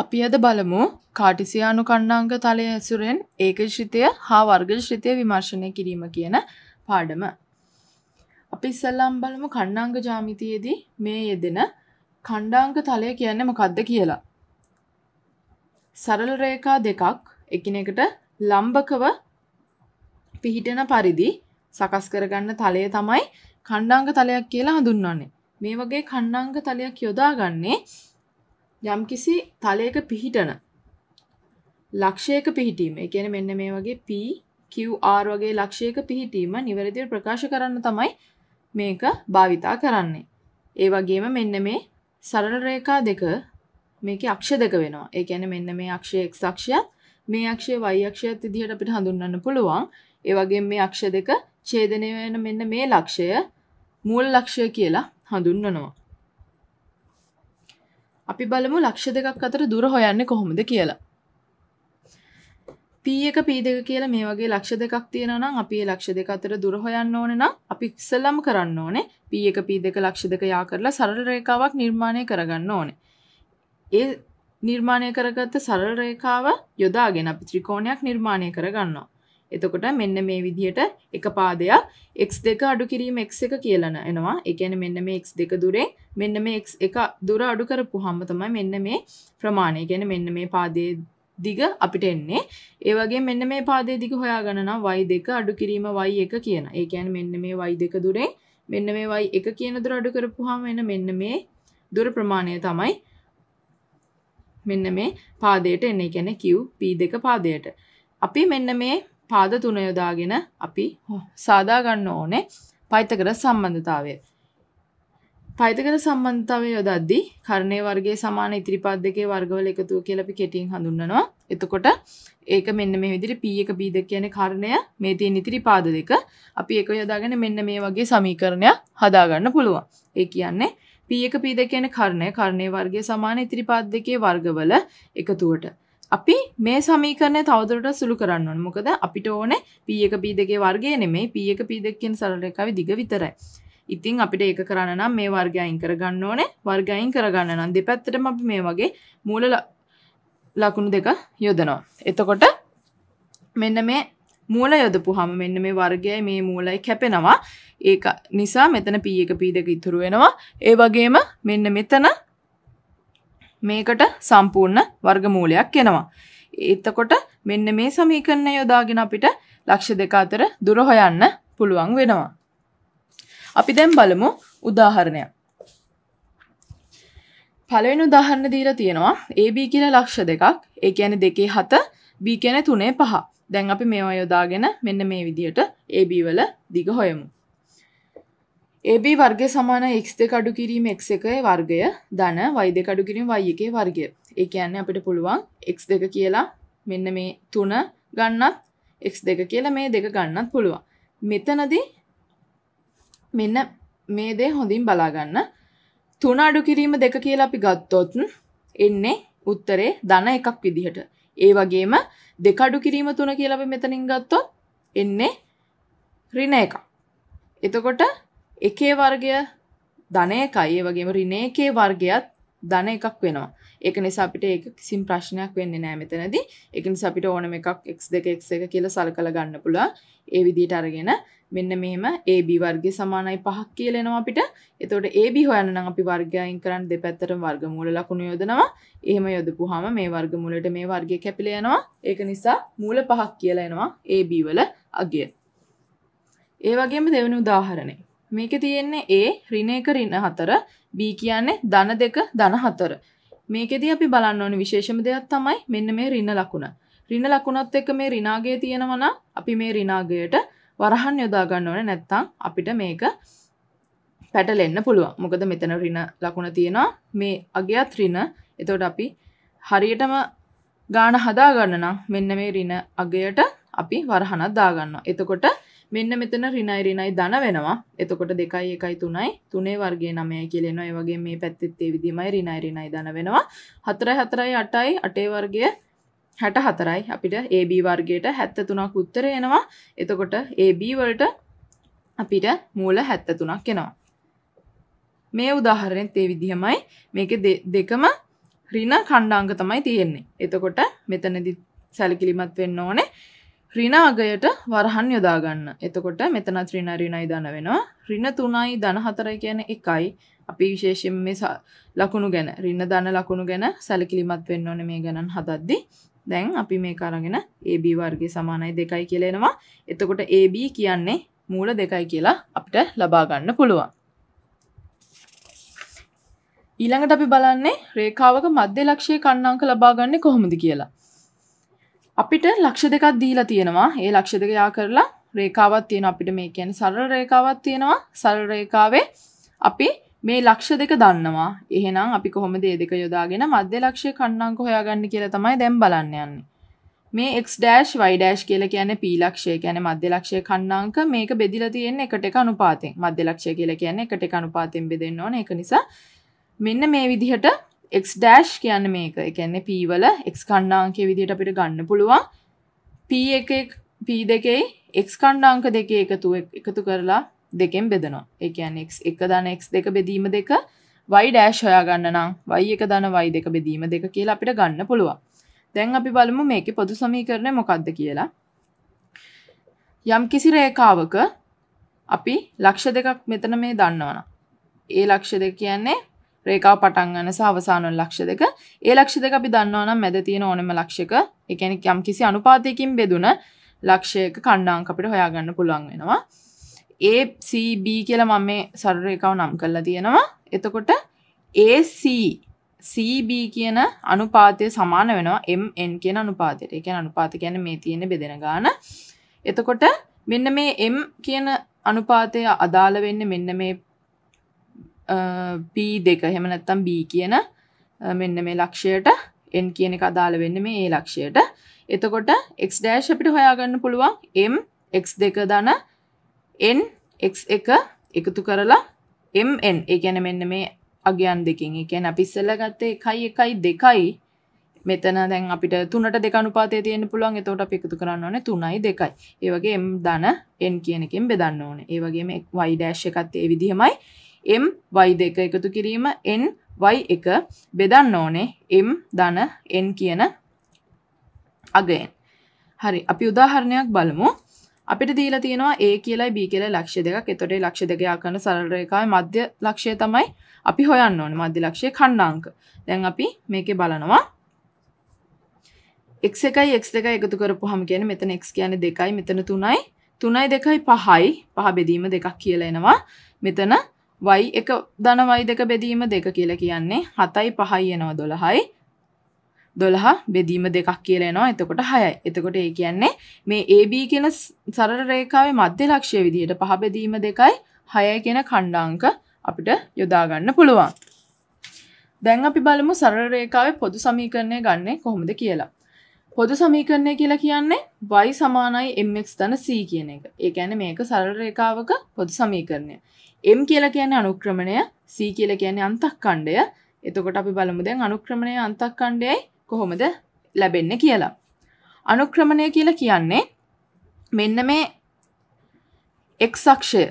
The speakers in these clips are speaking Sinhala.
අපි අද බලමු කාටිසියානු කණ්ඩාංග තලය ඇසුරෙන් ඒක ශ්‍රිතය හා වර්ග ශ්‍රිතය විමර්ශනය කිරීම කියන පාඩම. අපි ඉස්සල්ලාම් බලමු කණ්ඩාංග ජාමිතියේදී මේ යෙදෙන කණ්ඩාංග තලය කියන්නේ මොකක්ද කියලා. සරල රේකා දෙකක් එකිනෙකට ලම්බකව පිහිටන පරිදි සකස් කරගන්න තලය තමයි කණ්ඩාංග තලයක් කියලා හඳුන්වන්නේ. මේ වගේ කණ්ඩාංග තලයක් යොදාගන්නේ යම්කිසි තලයක පිහිටන ලක්ෂයක පිහිටීම එකන මෙන්න මේ වගේ PQR වගේ ලක්ෂයක පිහිටීම නිවැරදිව ප්‍රකාශ කරන්න තමයි මේක භාවිතා කරන්නේ. ඒ වගේම මෙන්න මේ සරල රේකා දෙක මේක අක්ෂ දෙක වෙනවා ඒකැන මෙන්න මේ අක්ෂය එක්ක්ෂයත් මේ අක්ෂය වයික්ෂයත් විදිහට අපිට හඳුන්න්න පුළුවන් ඒවගේ මේ අක්ෂ දෙක චේදනය වෙන මෙන්න මේ ලක්ෂය මුල් ලක්ෂය කියලා හඳුන්වනවා. අපි බලමු ලක්ෂ දෙකක් අතර දුර හොයන්න කොහොමද කියලා. පීක පීදක කියල මේ වගේ ලක්ෂ දෙකක් තියෙනනම් අපේ ලක්ෂ දෙක අතර දුර හොයන්න ඕන නම් අපි ඉස්සල්ලම කරන්න ඕනේ පීක පී දෙක ලක්ෂ දෙක යා කරලා සරල රේකාවක් නිර්මාණය කරගන්න ඕනේ. ඒ නිර්මාණය කරගත්ත සරල රේකාව යොදාගෙන අපි ත්‍රිකෝණයක් නිර්මාණය කරගන්නවා. එතකොට මෙන්න මේ විදිහට එක පාදයක් x දෙක අඩු කිරීම x එක කියලන එනවා එකන මෙන්න මේ x දෙක දුරෙන් මෙන්න මේ x එක දුර අඩු කරපු හම්ම තමයි මෙන්න මේ ප්‍රමාණය ගැන මෙන්න මේ පාදයේ දිග අපිට එන්නේ ඒවගේ මෙන්න මේ පාදේ දිග හොයා ගණනම් වයි දෙක අඩු කිරීම වයි එක කියන ඒකැන් මෙන්න මේ වයි දෙක දුරෙන් මෙන්න මේ වයි එක කියන දුර අඩු කරපුහම එන මෙන්න මේ දුර ප්‍රමාණය තමයි මෙන්න මේ පාදයට එන්නේ කැන කිව් පී දෙක පාදයට අපි මෙන්න මේ පාද තුන යොදාගෙන අපි සාදාගන්න ඕනේ පෛතකර සම්බන්ධතාවය. පෛතකර සම්බන්ධතාවය යොදද්දී කර්ණයේ වර්ගයේ සමාන ඉතිරි පද දෙකේ වර්ගවල එකතුව කියලා අපි කෙටියෙන් හඳුන්වනවා. එතකොට ඒක මෙන්න මේ විදිහට P1 P2 කියන්නේ කර්ණය මේ තියෙන ඉතිරි පාද දෙක අපි ඒක යොදාගෙන මෙන්න මේ වගේ සමීකරණයක් හදාගන්න පුළුවන්. ඒ කියන්නේ P1 P2 කියන්නේ කර්ණය කර්ණයේ වර්ගයේ සමාන ඉතිරි පාද දෙකේ වර්ගවල එකතුවට අපි මේ සමීකරණය තවදුරට සුළු කරන්න ඕන. මොකද අපිට ඕනේ p1 p2 වර්ගය නෙමෙයි p1 p2 කියන සරල රේඛාවේ දිග විතරයි. ඉතින් අපිට ඒක කරන්න නම් මේ වර්ගය අයින් කරගන්න ඕනේ. වර්ගය අයින් කරගන්න නම් දෙපැත්තටම අපි මේ වගේ මූල ලකුණු දෙක යොදනවා. එතකොට මෙන්න මේ මූල යොදපුහම මෙන්න මේ වර්ගයයි මේ මූලයි කැපෙනවා. ඒක නිසා මෙතන p1 p2 ඉතුරු වෙනවා. ඒ වගේම මෙන්න මෙතන මේකට සම්පූර්ණ වර්ගමූලයක් එනවා. එතකොට මෙන්න මේ සමීකරණය යොදාගෙන අපිට ලක්ෂ දෙක අතර දුර හොයන්න පුළුවන් වෙනවා. අපි දැන් බලමු උදාහරණයක්. පළවෙනි උදාහරණ දීලා තියෙනවා AB කියලා ලක්ෂ දෙකක්. ඒ කියන්නේ දෙකේ 7, B කියන්නේ 3 5. දැන් අපි මේවා යොදාගෙන මෙන්න මේ විදිහට AB වල දිග හොයමු. AB වර්ග සමාන x දෙක අඩු කිරීම x එකේ වර්ගය ධන y දෙක අඩු කිරීම y එකේ වර්ගය. ඒ කියන්නේ අපිට පුළුවන් x දෙක කියලා මෙන්න මේ තුන ගන්නත් x දෙක කියලා මේ දෙක ගන්නත් පුළුවන්. මෙතනදී මෙන්න මේ දේ හොඳින් බලා ගන්න. තුන අඩු කිරීම දෙක කියලා අපි ගත්තොත් එන්නේ උත්තරේ ධන එකක් විදිහට. ඒ වගේම දෙක අඩු කිරීම තුන කියලා අපි මෙතනින් ගත්තොත් එන්නේ ඍණ එකක්. එතකොට එකේ වර්ගය ධනයකයි ඒ වගේම රිනේකේ වර්ගයත් ධන එකක් වෙනවා ඒක නිසා අපිට ඒක කිසිම ප්‍රශ්නයක් වෙන්නේ නෑ මෙතනදී ඒක නිසා අපිට ඕනම එකක් x2 x1 කියලා සලකලා ගන්න පුළුවන් ඒ විදිහට අරගෙන මෙන්න මෙහෙම AB වර්ගය සමානයි 5ක් කියලා එනවා අපිට එතකොට AB හොයන්න නම් අපි වර්ගයෙන් කරන්න දෙපැත්තටම වර්ගමූල ලකුණු යොදනවා එහෙම යොදපුවාම මේ වර්ගමූලයට මේ වර්ගය කැපිලා යනවා ඒක නිසා මූල 5ක් කියලා එනවා AB වල අගය ඒ වගේම දෙවෙනි උදාහරණේ මේක තියෙන්නේ ඒ රින එක රින හතර B කියන්නේ ධන දෙක ධන හතර. මේකෙදී අපි බලන්න ඕනේ විශේෂම දෙයක් තමයි මෙන්න මේ රින ලකුණ. රින ලකුණත් එක්ක මේ රිනාගය තියෙනවා නම් අපි මේ රිනාගයට වරහන් යොදා ගන්න ඕනේ නැත්නම් අපිට මේක පැටලෙන්න පුළුවන්. මොකද මෙතන රින ලකුණ තියෙනවා මේ අගයත් රින. එතකොට අපි හරියටම ගාන හදා ගන්න නම් මෙන්න මේ රින අගයට අපි වරහනක් දා ගන්නවා. එතකොට මෙන්න මෙතන රිනයි රිනයි දන වෙනවා එතකොට දෙකයි එකයි තුනයි තුනේ වර්ගේ නමය කියලෙනවා ඒවගේ මේ පැත්තිත්තේ විදිමයි රිනයි රිනයි දන වෙනවා හතරයි හතරයි අටයි අටේ වර්ගය හැට හතරයි අපිට AB වර්ගයට හැත්ත තුනක් උත්තර එනවා එතකොට AB වලට අපිට මූල හැත්ත තුනක් එනවා මේ උදාහරණෙන් ඒ විදිහමයි මේක දෙකම රින කණ්ඩාංග තමයි තියෙන්නේ එතකොට මෙතනදි සැලකිලිමත් වෙන්න ඕනේ රිනාගයට වරහන් යොදාගන්න එතකොට මෙතන ත්‍රීන රිනයි දන වෙනවා රින තුනයි දන හතර කියන එකයි අපි විශේෂෙන් මේ ලකුණු ගැන රින්න දන ලකුණු ගැන සැලකිලිමත් වෙන්න ඕන මේ ගැනන් හදද්දි දැන් අපි මේ කරගෙන AB වර්ගය සමානයි දෙකයි කියලෙනවා එතකොට AB කියන්නේ මූල දෙකයි කියලා අපිට ලබාගන්න පුළුවන් ඊළඟට අපි බලන්නේ රේඛාවක මධ්‍ය ලක්ෂයේ කණ්ණාංක ලබාගන්නේ කොහොමද කියලා අපිට ලක්ෂ දෙකක් දීලා තියෙනවා ඒ ලක්ෂ දෙක යා කරලා රේකාවත් තියෙන අපිට මේ කියන්නේ සරල රේකාවක් තියෙනවා සරල රේකාවේ අපි මේ ලක්ෂ දෙක දන්නවා එහෙනම් අපි කොහොමද ඒ දෙක යොදාගෙන මධ්‍ය ලක්ෂය කණ්ණාංක හොයාගන්න කියලා තමයි දැන් බලන්න යන්නේ මේ x dash y dash කියලා කියන්නේ p ලක්ෂය කියන්නේ මධ්‍ය ලක්ෂය කණ්ණාංක මේක බෙදිලා තියෙන්නේ එකට එක අනුපාතයෙන් මධ්‍ය ලක්ෂය කියලා කියන්නේ එකට එක අනුපාතයෙන් බෙදෙන්න ඕනේ ඒක නිසා මෙන්න මේ විදිහට එක් ඩෑශ් කියන්න මේක එකන්නේ පීවල එක් කණ්ඩාංකය විදිට අපිට ගන්න පුළුවන් ප එක පී දෙකයි එක් කණ්ඩාංක දෙක එකතු එකතු කරලා දෙකෙන් බෙදනවා එකනෙක් එක දන එක් දෙක බෙදීම දෙක වයි ඩෑශ් හොයා ගන්න නම් වයි එක දන වයි දෙක බෙදීම දෙක කියලා අපිට ගන්න පුළුවන් දැන් අපි බලමු මේක පොදු සමී කරණය මොකක්ද කියලා යම් කිසි රේකාවක අපි ලක්ෂ දෙකක් මෙතන මේ දන්නවන ඒ ලක්ෂ දෙක කියන්නේ රේකාව පටන්ගන්න සවසානොන් ලක්ෂ දෙක ඒ ලක්ෂ දෙක අපි දන්නවනම් මැද තියෙන ඕනෙම ලක්ෂක එකන යම් කිසි අනුපාතයකින් බෙදුන ලක්ෂයක කණ්ඩාංක අපිට හොයාගන්න පුළුවන් වෙනවා ACB කියලා මම මේ සරු රේකාව නම් කරලා තියෙනවා එතකොට AC CB කියන අනුපාතය සමාන වෙනවා MN කියන අනුපාතයට. ඒ කියන්නේ අනුපාත කියන්නේ මේ තියෙන බෙදෙන ගාන. එතකොට මෙන්න මේ M කියන අනුපාතය අදාළ වෙන්නේ මෙන්න මේ P දෙක හෙම නැත්තම් B කියන මෙන්න මේ ලක්ෂයට එන් කියන එක අදාළ වෙන්න මේ ඒ ලක්ෂයට එතකොට එක් ඩෑශ් අපිට හොයාගන්න පුළුවන් එම් එක් දෙක දන එන් එක් එක එකතු කරලා එම්න් ඒ ගැන මෙන්න මේ අගයන් දෙකින් එකැන අපිස්සල්ල ගත්තේ එකයි එකයි දෙකයි මෙතන දැන් අපිට තුනට දෙකනුපාතය තියෙන පුළුවන් එතෝට පිකතු කරන්න ඕන තුනයි දෙකයි ඒවගේ එම් දන එන් කියනකින් බෙදන්න ඕන ඒවගේම වයිඩෑශ් එකත් ඒ විදිහමයි එම් වයි දෙක එකතු කිරීම එන් වයි එක බෙදන්න ඕනේ එම් ධන එන් කියන අගයෙන් හරි අපි උදාහරණයක් බලමු අපිට දීලා තියෙනවා ඒ කියලායි බී කියලා ලක්ෂ්‍ය දෙකක්. එතකොට ඒ ලක්ෂ්‍ය දෙක යකන සරල රේඛාවේ මධ්‍ය ලක්ෂ්‍යය තමයි අපි හොයන්න ඕනේ. මධ්‍ය ලක්ෂ්‍යයේ ඛණ්ඩාංක. දැන් අපි මේකේ බලනවා x එකයි x දෙකයි එකතු කරපුවාම කියන්නේ මෙතන x කියන්නේ 2යි, මෙතන 3යි, 3යි 2යි 5යි. 5 බෙදීම දෙකක් කියලා එනවා. මෙතන වයි එක ධන වයි දෙක බෙදීම දෙක කියලා කියන්නේ හතයි පහයි එනවා දොළහයි දොළහ බෙදීම දෙකක් කියලනවා එතකොට හයයි එතකොට ඒ කියන්නේ මේ AB කියන සරල රේකාවේ මධ්‍ය ලක්ෂය විදිහට පහ බෙදීම දෙකයි හයයි කියන කණ්ඩාංක අපිට යොදාගන්න පුළුවන් දැන් අපි බලමු සරල රේකාවේ පොදු සමීකරණය ගන්නේ කොහොමද කියලා පොදු සමීකරණය කියලා කියන්නේ y සමානයි mx තන c කියන එක. ඒ කියන්නේ මේක සරල රේඛාවක පොදු සමීකරණය. එම් කියල කියන්නේ අනුක්‍රමණය සී කියල කියන්නේ අන්තක් කණ්ඩය එතකොට අපි බලමු දැන් අනුක්‍රමණය අන්තක් කණ්ඩයයි කොහොමද ලැබෙන්න කියලා. අනුක්‍රමණය කියලා කියන්නේ මෙන්න මේ එක්සක්ෂය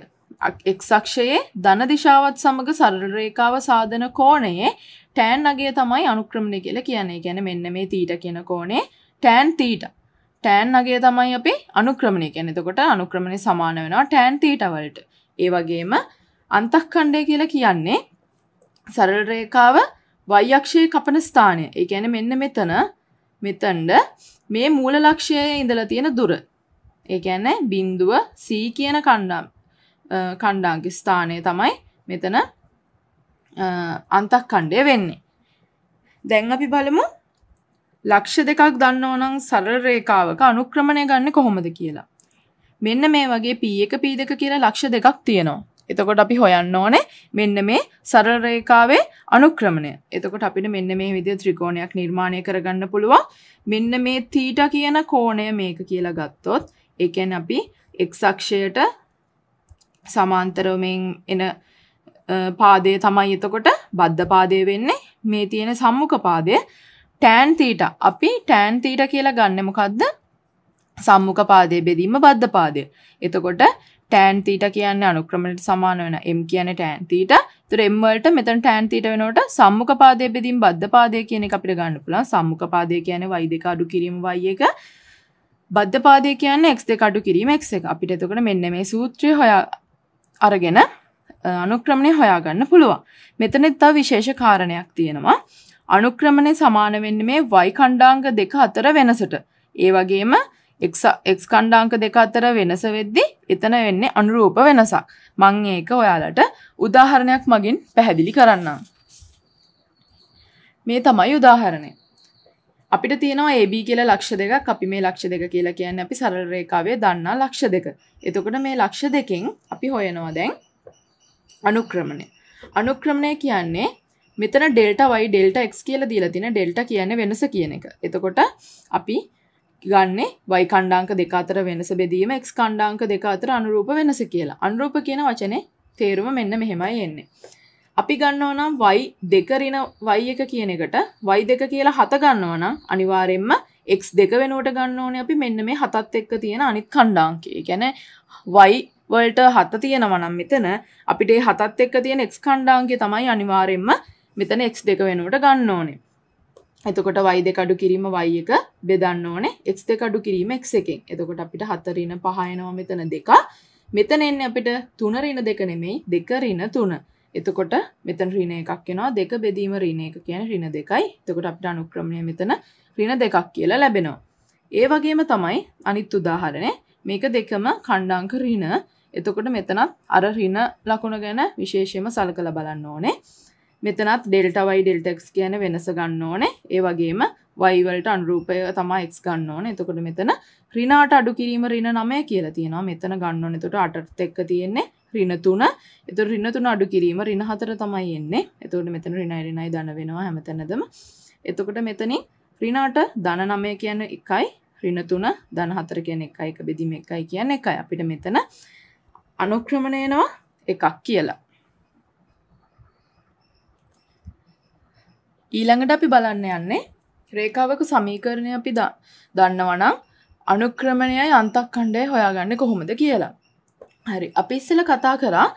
එක්සක්ෂයේ ධන දිශාවත් සමඟ සරල රේකාව සාධන කෝණයේ ටෑන් අගේ තමයි අනුක්‍රමණය කියලා කියන්නේ ගැන මෙන්න මේ තීට කියන කෝනේ ටෑන් තීට ටෑන් අගේ තමයි අපි අනුක්‍රමණය කැනෙතකොට අනුක්‍රමණය සමාන වෙනවා ටෑන් තීටවලට ඒ වගේම අන්තක්කණ්ඩය කියලා කියන්නේ සරල් රේකාව වයක්ෂය කපන ස්ථානය ඒගැන මෙන්න මෙතන මෙතන්ඩ මේ මූල ලක්ෂය ඉඳල තියෙන දුර ඒගැන බින්දුව සී කියන කණ්ඩම් කණ්ඩාංග ස්ථානය තමයි මෙතන අන්තක් කණ්ඩය වෙන්නේ දැන් අපි බලමු ලක්ෂ දෙකක් දන්න ඕනං සරල් රේකාවක අනුක්‍රමණය ගන්න කොහොමද කියලා මෙන්න මේ වගේ පී එක පී දෙක කියලා ලක්ෂ දෙකක් තියෙනවා එතකොට අපි හොයන්න ඕනේ මෙන්න මේ සරරේකාවේ අනුක්‍රමණය එතකොට අපිට මෙන්න මේ විදි ත්‍රිකෝණයක් නිර්මාණය කරගන්න පුළුවන් මෙන්න මේ තීට කියන කෝණය මේක කියලා ගත්තොත් එකැන් අපි එක්සක්ෂයට සමාන්තරමෙන් එන පාදය තමයි එතකොට බද්ධ පාදය වෙන්නේ මේ තියෙන සම්මුඛ පාදය ටෑන් තීට අපි ටෑන් තීට කියලා ගන්න මොකක්ද සම්මුඛ පාදයේ බෙදීම බද්ධ පාදය. එතකොට ටෑන් තීට කියන්න අනුක්‍රමණයට සමාන වෙන M කියන ටෑන් තීට. ඒතර M වලට මෙතන ටෑන් තීට වෙනකොට සම්මුඛ පාදයේ බෙදීම් බද්ධ පාදය කියන එක අපිට ගන්න පුළුවන්. සම්මුඛ පාදය කියන්නේ y2 අඩු කිරීම y එක. බද්ධ පාදය කියන්නේ x2 අඩු කිරීම x එක. අපිට එතකොට මෙන්න මේ සූත්‍රය හොයා අරගෙන අනුක්‍රමණය හොයාගන්න පුළුවන්. මෙතනෙත් තව විශේෂ කාරණයක් තියෙනවා. අනුක්‍රමණය සමාන වෙන්නේ මේ y ඛණ්ඩාංග දෙක අතර වෙනසට. ඒ වගේම එක් කණ්ඩාංක දෙක අතර වෙනස වෙද්දි එතන වෙන්නේ අනුරූප වෙනසක්. මං ඒක ඔයාලට උදාහරණයක් මගින් පැහැදිලි කරන්නම්. මේ තමයි උදාහරණය. අපිට තියෙනවා AB කියලා ලක්ෂ දෙකක්. අපි මේ ලක්ෂ දෙක කියලා කියන්නේ අපි සරල රේඛාවේ දන්නා ලක්ෂ දෙක. එතකොට මේ ලක්ෂ දෙකෙන් අපි හොයනවා දැන් අනුක්‍රමණය. අනුක්‍රමණය කියන්නේ මෙතන ඩෙල්ටා y ඩෙල්ටා x කියලා දීලා තියෙන ඩෙල්ටා කියන්නේ වෙනස කියන එක. එතකොට අපි ගන්නේ වයි කණ්ඩාංක දෙක අතර වෙනස බෙදීම එක් කණ්ඩාංක දෙක අතර අනුරූප වෙනස කියලා. අනුරූප කියන වචනේ තේරුම මෙන්න මෙහෙමයි එන්නේ. අපි ගන්නව නම් y දෙක ඍණ y එක කියන එකට y දෙක කියලා හත ගන්නව නම් අනිවාර්යෙන්ම x දෙක වෙනුවට ගන්න ඕනේ අපි මෙන්න මේ හතත් එක්ක තියෙන අනිත් කණ්ඩාංකය. ඒ කියන්නේ y වලට හත තියෙනවා නම් මෙතන අපිට මේ හතත් එක්ක තියෙන x කණ්ඩාංකය තමයි අනිවාර්යෙන්ම මෙතන x දෙක වෙනුවට ගන්න ඕනේ. එතකොට වයි දෙකඩු කිරීම වයි එක බෙදන්න ඕනේ එක් දෙකඩු කිරීම එක් එකෙන් එතකොට අපිට හතරින පහයනවා මෙතන දෙක මෙතන එන්න අපිට තුනරින දෙක නෙමෙයි දෙක රින තුන එතකොට මෙතන රින එකක් එනවා දෙක බෙදීම රින එක කියන රින දෙකයි එතකොට අපිට අනුක්‍රමණය මෙතන රින දෙකක් කියලා ලැබෙනවා ඒ වගේම තමයි අනිත් උදාහරණය මේක දෙකම කණ්ඩාංක රින එතකොට මෙතනත් අර රින ලකුණ ගැන විශේෂයෙන්ම සලකලා බලන්න ඕනේ මෙතනත් ඩෙල්ටවයි ඩෙල්ටෙක්ස් කියන වෙනස ගන්න ඕනේ ඒ වගේම වයිවලට අන්රූපය තමා එක් ගන්න ඕන එතකොට මෙතන රිනාට අඩු කිරීම රින නමය කියලා තියෙනවා මෙතන ගන්න ඕන එතකොට අටත් එක්ක තියෙන්නේ රින තුන එතකොට රින තුන අඩු කිරීම රින හතර තමයි එන්නේ එතකොට මෙතන රිනයි රිනයි ධන වෙනවා හැමතැනදම එතකොට මෙතනින් රිනාට ධන නමය කියන එකයි රින තුන ධන හතර කියන එකයි එක බෙදීම එකයි කියන එකයි අපිට මෙතන අනුක්‍රමණයනවා එකක් කියලා ඊළඟට අපි බලන්න යන්නේ රේකාවක සමීකරණය අපි දන්නවනම් අනුක්‍රමණයයි අන්තක් කණ්ඩය හොයාගන්න කොහොමද කියලා. හරි අපි ඉස්සල කතා කරා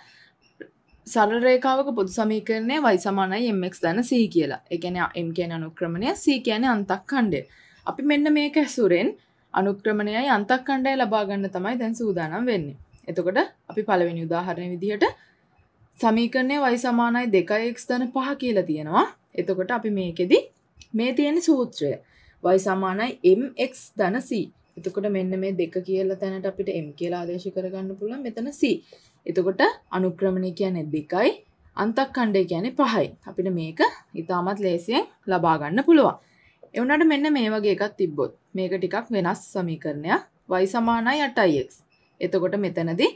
සරල රේකාවක පොදු සමීකරණය වයි සමානයි mx දන c කියලා. ඒ කියන්නේ m කියන්නේ අනුක්‍රමණය c කියන්නේ අන්තක් ඛණ්ඩය. අපි මෙන්න මේක ඇසුරෙන් අනුක්‍රමණයයි අන්තක් ඛණ්ඩය ලබා ගන්න තමයි දැන් සූදානම් වෙන්නේ. එතකොට අපි පළවෙනි උදාහරණය විදිහට සමීකරණය y සමානයි 2x දන 5 කියලා තියෙනවා. එතකොට අපි මේකෙදි මේ තියෙන සූත්‍රය වයි සමානයි mx ධන c එතකොට මෙන්න මේ දෙක කියලා තැනට අපිට m කියලා ආදේශ කරගන්න පුළුවන් මෙතන c එතකොට අනුක්‍රමණය කියන්නේ දෙකයි අන්තක් ඛණ්ඩය කියන්නේ පහයි අපිට මේක ඉතාමත් ලේසියෙන් ලබා ගන්න පුළුවන් ඒ වුණාට මෙන්න මේ වගේ එකක් තිබ්බොත් මේක ටිකක් වෙනස් සමීකරණයක් y සමානයි 8x එතකොට මෙතනදී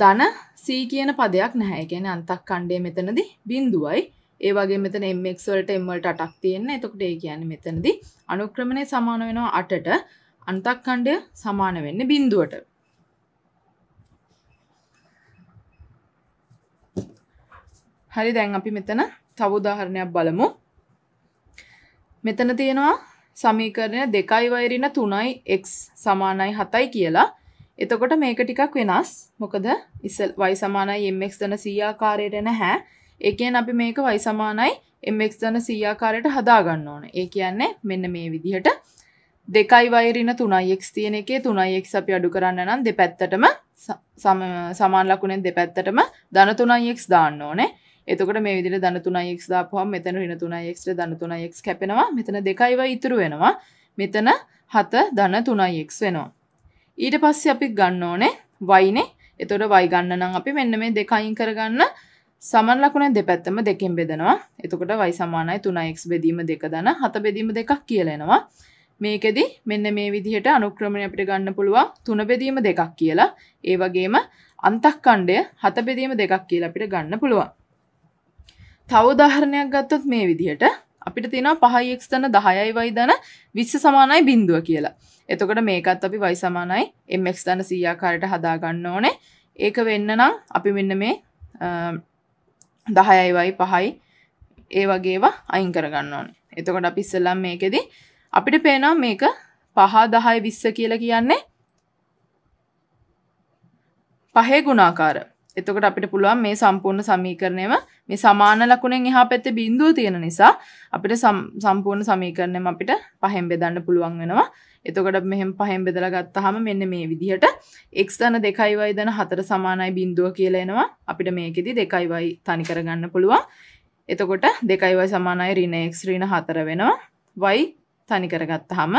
ධන c කියන පදයක් නැහැ. ඒ කියන්නේ අන්තක් ඛණ්ඩය මෙතනදී බිඳුවයි. ඒ වගේ මෙතන mx වලට m වලට 8ක් තියෙන. එතකොට ඒ කියන්නේ මෙතනදී අනුක්‍රමණය සමාන වෙනවා 8ට. අන්තක් ඛණ්ඩය සමාන වෙන්නේ බිඳුවට. හරි දැන් අපි මෙතන තව උදාහරණයක් බලමු. මෙතන තියෙනවා සමීකරණය 2යි වෛරින 3යි x සමානයි 7යි කියලා. එතකොට මේක ටිකක් වෙනස්. මොකද ඉස්සල් y සමානයි mx දන c ආකාරයට නැහැ. එකෙන් අපි මේක වයි සමානයි එමක් දන සීයාකාරයට හදාගන්න ඕන ඒ කියන්නේ මෙන්න මේ විදිහට දෙකයි වෛරින තුනයික් තියෙන එකේ තුනයික් අපි අඩු කරන්න නම් දෙපැත්තටම සමාන් ලකුණෙන් දෙපැත්තටම ධන තුනයික් දාන්න ඕනේ එතකට මේ විදිර ධන තුනයික් දාපුහම් මෙතන රින තුනයික්ට ධන තුනයික් කැපෙනවා මෙතන දෙකයිව ඉතුරු වෙනවා මෙතන හත ධන තුනයික් වෙනවා ඊට පස්ස අපි ගන්න ඕනේ වයිනේ එතොට වයිගන්න නම් අපි මෙන්න මේ දෙකයින් කරගන්න සමන් ලකුණ දෙපැත්තම දෙකෙන් බෙදෙනවා එතකොට වයි සමානයි 3x බෙදීම දෙක දන 7 බෙදීම දෙකක් කියලා එනවා මේකෙදි මෙන්න මේ විදිහට අනුක්‍රමණය අපිට ගන්න පුළුවන් 3 බෙදීම දෙකක් කියලා ඒ වගේම අන්තක්ඛණ්ඩය 7 බෙදීම දෙකක් කියලා අපිට ගන්න පුළුවන් තව උදාහරණයක් ගත්තොත් මේ විදිහට අපිට තියෙනවා 5x දන 10යි y දන 20 සමානයි බිඳුව කියලා එතකොට මේකත් අපි y සමානයි mx දන 100 ආකාරයට හදා ගන්න ඕනේ ඒක වෙන්න නම් අපි මෙන්න මේ දහයයිවයි පහයි ඒ වගේවා අයින් කරගන්න ඕනේ එතකොට අපි ඉස්සල්ලම් මේකෙදී අපිට පේනවා මේක පහ දහය විස්ස කියලා කියන්නේ පහේ ගුණාකාර එතකොට අපිට පුළුවන් මේ සම්පූර්ණ සමීකරණයම මේ සමාන ලකුණෙන් එහා පැත්තේ බිඳුව තියෙන නිසා අපිට සම්පූර්ණ සමීකරණයම අපිට පහෙන් බෙදන්න පුළුවන් වෙනවා එතකොට මෙහම පහෙන් බෙදල ගත්තහම මෙන්න මේ විදිහට එක්ස්තන දෙකයිවයි දන හතර සමානයි බින්දුව කියලෙනවා අපිට මේකෙදි දෙකයිවයි තනි කරගන්න පුළුවන් එතකොට දෙකයිවයි සමානයි රිනක්ස් රීන හතර වෙනවා වයි තනි කරගත්තහම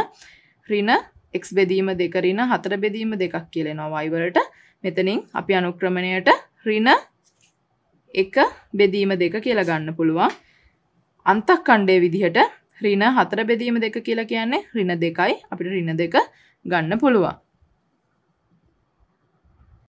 රින එක්ස් බෙදීම දෙකරින හතර බෙදීම දෙකක් කියලෙනවා වයිවලට මෙතනින් අපි අනුක්‍රමණයට රින එක බෙදීම දෙක කියලගන්න පුළුවන් අන්තක් කණ්ඩේ විදිහට රින හතර බෙදීම දෙක කියලා කියන්නේ රින දෙකයි අපිට රින දෙක ගන්න පුළුවන්